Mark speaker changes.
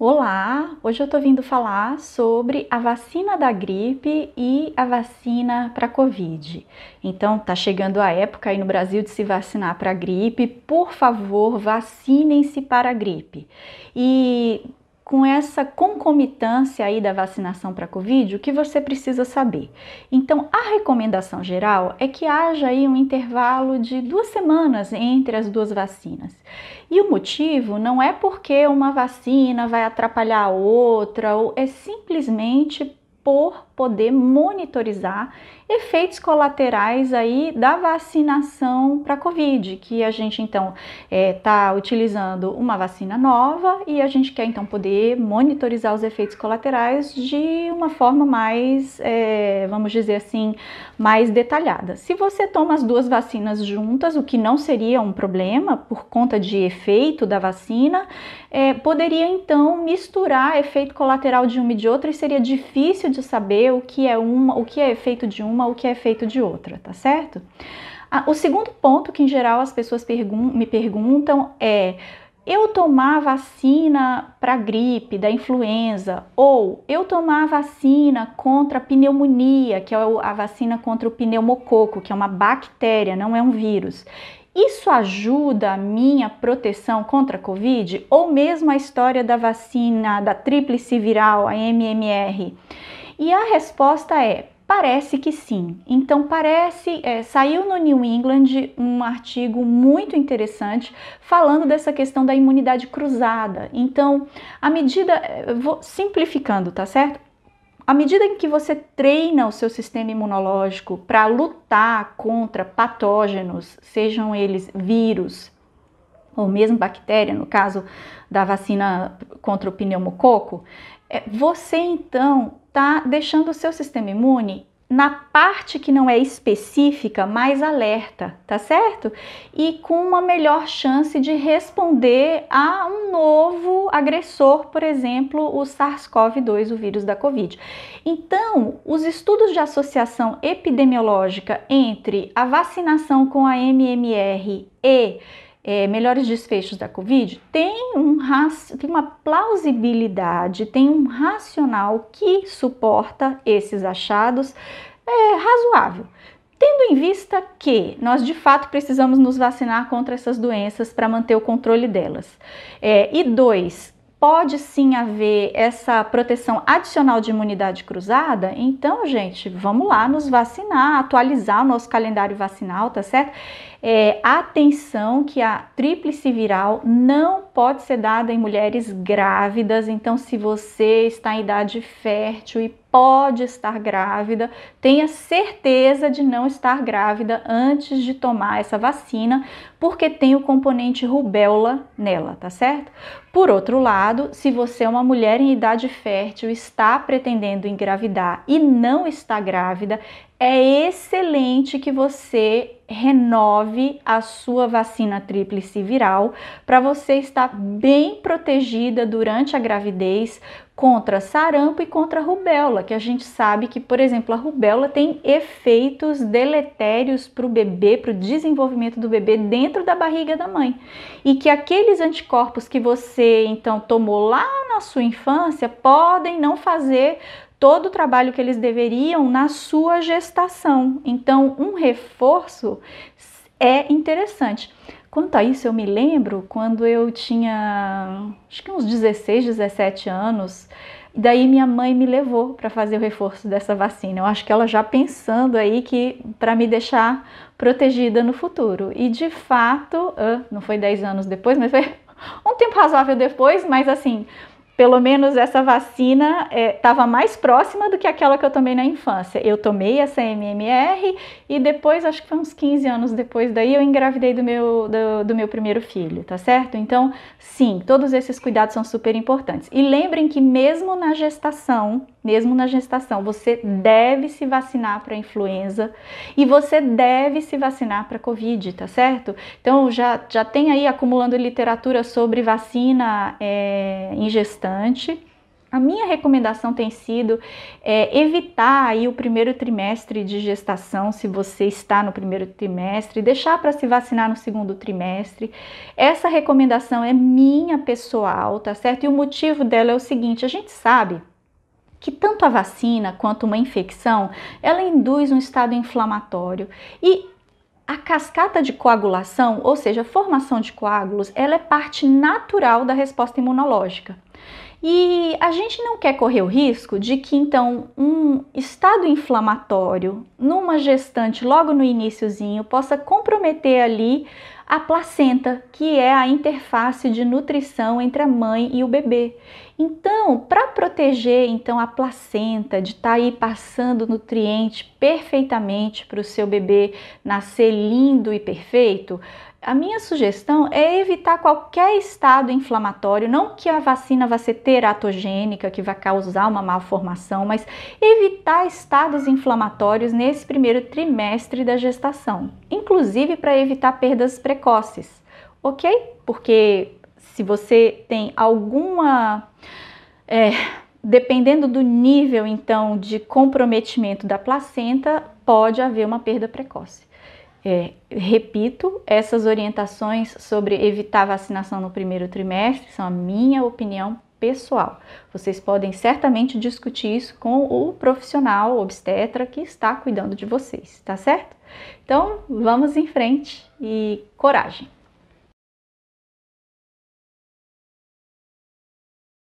Speaker 1: Olá! Hoje eu tô vindo falar sobre a vacina da gripe e a vacina para Covid. Então, tá chegando a época aí no Brasil de se vacinar para gripe. Por favor, vacinem-se para a gripe. E com essa concomitância aí da vacinação para Covid, o que você precisa saber? Então, a recomendação geral é que haja aí um intervalo de duas semanas entre as duas vacinas. E o motivo não é porque uma vacina vai atrapalhar a outra, ou é simplesmente por poder monitorizar efeitos colaterais aí da vacinação para Covid, que a gente então está é, tá utilizando uma vacina nova e a gente quer então poder monitorizar os efeitos colaterais de uma forma mais, é, vamos dizer assim, mais detalhada. Se você toma as duas vacinas juntas, o que não seria um problema por conta de efeito da vacina, é, poderia então misturar efeito colateral de uma e de outra e seria difícil de saber entender o que é uma, o que é efeito de uma, o que é efeito de outra, tá certo? o segundo ponto que em geral as pessoas pergun me perguntam é eu tomar vacina para gripe, da influenza, ou eu tomar vacina contra pneumonia, que é a vacina contra o pneumococo, que é uma bactéria, não é um vírus. Isso ajuda a minha proteção contra a Covid? Ou mesmo a história da vacina da tríplice viral, a MMR? E a resposta é: parece que sim. Então, parece. É, saiu no New England um artigo muito interessante falando dessa questão da imunidade cruzada. Então, à medida. É, vou simplificando, tá certo? À medida em que você treina o seu sistema imunológico para lutar contra patógenos, sejam eles vírus, ou mesmo bactéria, no caso da vacina contra o pneumococo, é, você então está deixando o seu sistema imune na parte que não é específica, mais alerta, tá certo? E com uma melhor chance de responder a um novo agressor, por exemplo, o SARS-CoV-2, o vírus da Covid. Então, os estudos de associação epidemiológica entre a vacinação com a MMR e é, melhores desfechos da Covid, tem, um, tem uma plausibilidade, tem um racional que suporta esses achados é, razoável. Tendo em vista que nós de fato precisamos nos vacinar contra essas doenças para manter o controle delas. É, e dois, pode sim haver essa proteção adicional de imunidade cruzada, então, gente, vamos lá nos vacinar, atualizar o nosso calendário vacinal, tá certo? É, atenção que a tríplice viral não pode ser dada em mulheres grávidas, então, se você está em idade fértil e pode estar grávida, tenha certeza de não estar grávida antes de tomar essa vacina, porque tem o componente rubéola nela, tá certo? Por outro lado, se você é uma mulher em idade fértil, está pretendendo engravidar e não está grávida, é excelente que você renove a sua vacina tríplice viral para você estar bem protegida durante a gravidez contra sarampo e contra rubéola, que a gente sabe que, por exemplo, a rubéola tem efeitos deletérios para o bebê, para o desenvolvimento do bebê dentro da barriga da mãe. E que aqueles anticorpos que você então tomou lá na sua infância podem não fazer todo o trabalho que eles deveriam na sua gestação. Então, um reforço é interessante. Quanto a isso, eu me lembro quando eu tinha acho que uns 16, 17 anos. Daí minha mãe me levou para fazer o reforço dessa vacina. Eu acho que ela já pensando aí que para me deixar protegida no futuro. E de fato, não foi 10 anos depois, mas foi um tempo razoável depois, mas assim, pelo menos essa vacina estava é, mais próxima do que aquela que eu tomei na infância. Eu tomei essa MMR e depois, acho que foi uns 15 anos depois daí, eu engravidei do meu, do, do meu primeiro filho, tá certo? Então, sim, todos esses cuidados são super importantes. E lembrem que mesmo na gestação, mesmo na gestação. Você deve se vacinar para influenza e você deve se vacinar para Covid, tá certo? Então já, já tem aí acumulando literatura sobre vacina é, em gestante. A minha recomendação tem sido é, evitar aí o primeiro trimestre de gestação, se você está no primeiro trimestre, deixar para se vacinar no segundo trimestre. Essa recomendação é minha pessoal, tá certo? E o motivo dela é o seguinte: a gente sabe que tanto a vacina quanto uma infecção, ela induz um estado inflamatório e a cascata de coagulação, ou seja, a formação de coágulos, ela é parte natural da resposta imunológica. E a gente não quer correr o risco de que então um estado inflamatório numa gestante logo no iníciozinho possa comprometer ali a placenta, que é a interface de nutrição entre a mãe e o bebê. Então, para proteger então a placenta de estar tá aí passando nutriente perfeitamente para o seu bebê nascer lindo e perfeito, a minha sugestão é evitar qualquer estado inflamatório, não que a vacina vá ser teratogênica, que vai causar uma malformação, mas evitar estados inflamatórios nesse primeiro trimestre da gestação, inclusive para evitar perdas precoces, ok? Porque se você tem alguma. É, dependendo do nível então de comprometimento da placenta, pode haver uma perda precoce. É, repito, essas orientações sobre evitar vacinação no primeiro trimestre são a minha opinião pessoal. Vocês podem certamente discutir isso com o profissional obstetra que está cuidando de vocês, tá certo? Então, vamos em frente e coragem!